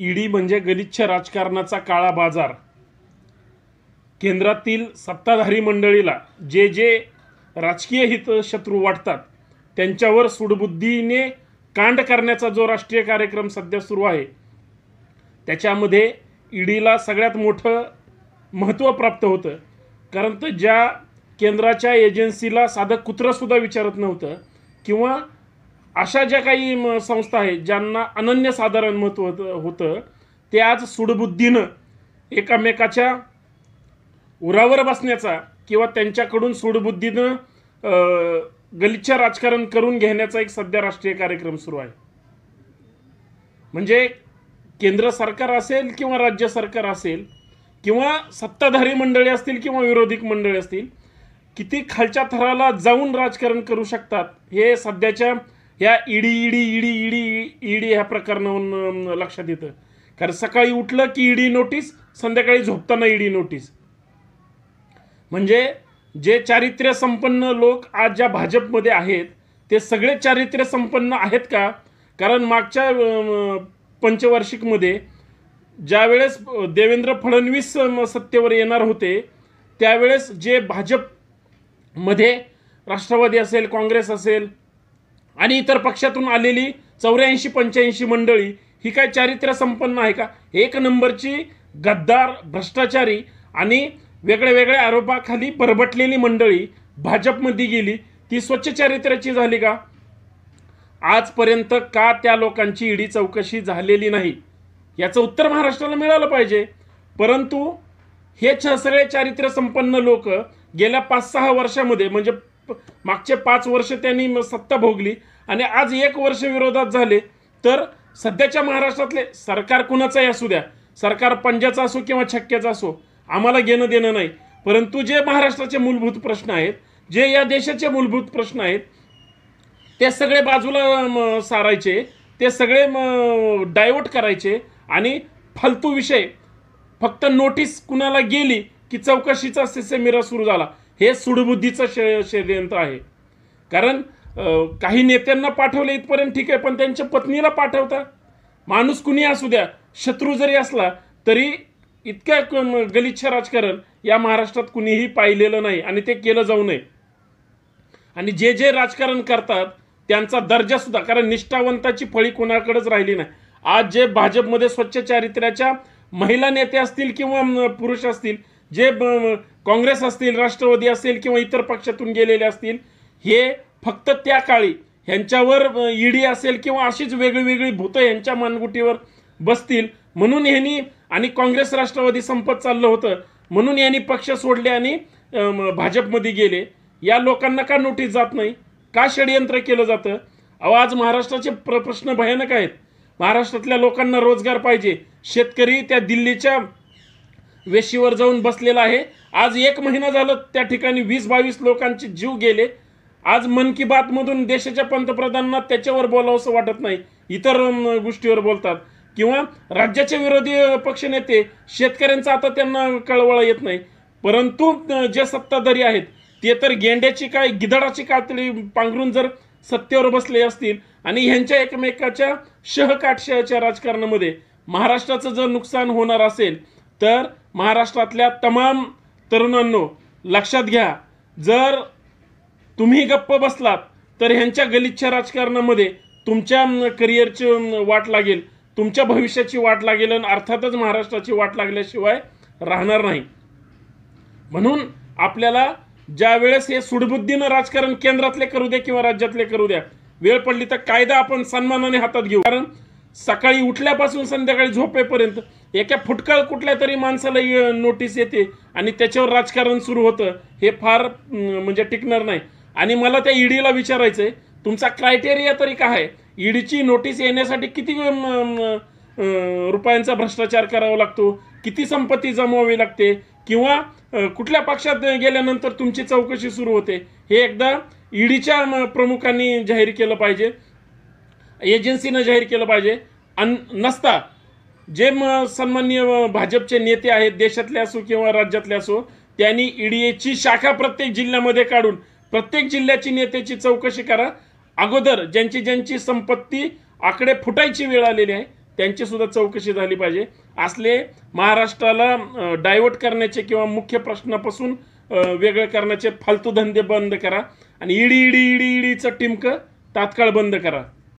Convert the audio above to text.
ED म्हणजे गलिच्छ राजकारणाचा काळा बाजार केंद्रातील सत्ताधारी मंडळीला जे जे राजकीय हितशत्रू वाटतात त्यांच्यावर सुडबुद्धीने कांड करण्याचा जो राष्ट्रीय कार्यक्रम सध्या सुरू आहे त्याच्यामध्ये ईडीला सगळ्यात मोठं महत्त्व प्राप्त होतं कारण तर ज्या केंद्राच्या एजन्सीला साधं कुत्रंसुद्धा विचारत नव्हतं किंवा अशा ज्या काही संस्था आहेत ज्यांना अनन्यसाधारण महत्त्व होतं ते आज सुडबुद्धीनं एकमेकाच्या उरावर बसण्याचा किंवा त्यांच्याकडून सुडबुद्धीनं गलिच्छ राजकारण करून घेण्याचा एक सध्या राष्ट्रीय कार्यक्रम सुरू आहे म्हणजे केंद्र सरकार असेल किंवा राज्य सरकार असेल किंवा सत्ताधारी मंडळी असतील किंवा विरोधी मंडळी असतील किती खालच्या थराला जाऊन राजकारण करू शकतात हे सध्याच्या ह्या इडी इडी इडी इडी इडी ह्या प्रकरणावरून लक्षात येतं कारण सकाळी उठलं की ईडी नोटीस संध्याकाळी झोपताना ईडी नोटीस म्हणजे जे चारित्र्य संपन्न लोक आज ज्या भाजपमध्ये आहेत ते सगळे चारित्र्य संपन्न आहेत का कारण मागच्या पंचवार्षिकमध्ये ज्यावेळेस देवेंद्र फडणवीस सत्तेवर येणार होते त्यावेळेस जे भाजपमध्ये राष्ट्रवादी असेल काँग्रेस असेल आणि इतर पक्षातून आलेली चौऱ्याऐंशी पंच्याऐंशी मंडळी ही काय चारित्र्य संपन्न आहे का एक नंबरची गद्दार भ्रष्टाचारी आणि वेगळ्या वेगळ्या आरोपाखाली बरबटलेली मंडळी भाजपमध्ये गेली ती स्वच्छ चारित्र्याची झाली का आजपर्यंत का त्या लोकांची ईडी चौकशी झालेली नाही याचं उत्तर महाराष्ट्राला मिळालं पाहिजे परंतु हे सगळे चारित्र्य संपन्न लोक गेल्या पाच सहा वर्षामध्ये म्हणजे मागचे पाच वर्ष त्यांनी सत्ता भोगली आणि आज एक वर्ष विरोधात झाले तर सध्याच्या महाराष्ट्रातले सरकार कुणाचंही असू द्या सरकार पंजाचं असो किंवा छक्क्याचं असो आम्हाला घेणं देणं नाही परंतु जे महाराष्ट्राचे मूलभूत प्रश्न आहेत जे या देशाचे मूलभूत प्रश्न आहेत ते सगळे बाजूला सारायचे ते सगळे डायवर्ट करायचे आणि फालतू विषय फक्त नोटीस कुणाला गेली की चौकशीचा सिसेमिरा सुरू झाला हे सुडबुद्धीचं श षडयंत्र आहे कारण काही नेत्यांना पाठवले इथपर्यंत ठीक आहे पण त्यांच्या पत्नीला पाठवता माणूस कुणी असू द्या शत्रू जरी असला तरी इतक्या गलिच्छ राजकारण या महाराष्ट्रात कुणीही पाहिलेलं नाही आणि ते केलं जाऊ नये आणि जे जे राजकारण करतात त्यांचा दर्जा सुद्धा कारण निष्ठावंताची फळी कोणाकडेच राहिली नाही आज जे भाजपमध्ये स्वच्छ चारित्र्याच्या महिला नेते असतील किंवा पुरुष असतील जे काँग्रेस असतील राष्ट्रवादी असेल किंवा इतर पक्षातून गेलेले असतील हे फक्त त्या काळी ह्यांच्यावर ईडी असेल किंवा अशीच वेगळी वेगळी भूतं यांच्या मानगुटीवर बसतील म्हणून ह्यांनी आणि काँग्रेस राष्ट्रवादी संपत चाललं होतं म्हणून यांनी पक्ष सोडले आणि भाजपमध्ये गेले या लोकांना का नोटीस जात नाही का षडयंत्र केलं जातं अहो आज महाराष्ट्राचे प्र प्रश्न भयानक आहेत महाराष्ट्रातल्या लोकांना रोजगार पाहिजे शेतकरी त्या दिल्लीच्या वेशीवर जाऊन बसलेला आहे आज एक महिना झालं त्या ठिकाणी वीस बावीस लोकांचे जीव गेले आज मन की बात मधून देशाच्या पंतप्रधानांना त्याच्यावर असं वाटत नाही इतर गोष्टीवर बोलतात किंवा राज्याचे विरोधी पक्ष नेते शेतकऱ्यांचा आता त्यांना कळवळ येत नाही परंतु जे सत्ताधारी आहेत ते तर गेंड्याची काय गिधडाची कातली पांघरून जर सत्तेवर बसले असतील आणि ह्यांच्या एकमेकाच्या शहकाठशाच्या राजकारणामध्ये महाराष्ट्राचं जर नुकसान होणार असेल तर महाराष्ट्रातल्या तमाम तरुणांनो लक्षात घ्या जर तुम्ही गप्प बसलात तर ह्यांच्या गलिच्छा राजकारणामध्ये तुमच्या करिअरची वाट लागेल तुमच्या भविष्याची वाट लागेल आणि अर्थातच महाराष्ट्राची वाट लागल्याशिवाय राहणार नाही म्हणून आपल्याला ज्या वेळेस हे सुडबुद्धीनं राजकारण केंद्रातले करू द्या किंवा राज्यातले करू द्या वेळ पडली तर कायदा आपण सन्मानाने हातात घेऊ कारण सकाळी उठल्यापासून संध्याकाळी झोपेपर्यंत एका फुटकळ कुठल्या तरी माणसाला नोटीस येते आणि त्याच्यावर राजकारण सुरू होतं हे फार म्हणजे टिकणार नाही आणि मला त्या ईडीला विचारायचं आहे तुमचा क्रायटेरिया तरी काय आहे ईडीची नोटीस येण्यासाठी किती रुपयांचा भ्रष्टाचार करावा लागतो किती संपत्ती जमवावी लागते किंवा कुठल्या पक्षात गेल्यानंतर तुमची चौकशी सुरू होते हे एकदा ईडीच्या प्रमुखांनी जाहीर केलं पाहिजे एजन्सीनं जाहीर केलं पाहिजे अन नसता जे म सन्मान्य भाजपचे नेते आहेत देशातले असो किंवा राज्यातले असो त्यांनी ईडीएची शाखा प्रत्येक जिल्ह्यामध्ये काढून प्रत्येक जिल्ह्याची नेत्याची चौकशी करा अगोदर ज्यांची ज्यांची संपत्ती आकडे फुटायची वेळ आलेली आहे त्यांची सुद्धा चौकशी झाली पाहिजे असले महाराष्ट्राला डायव्हर्ट करण्याचे किंवा मुख्य प्रश्नापासून वेगळे करण्याचे फालतू धंदे बंद करा आणि ईडी ईडी इडी ईडीचं टिमकं तात्काळ बंद करा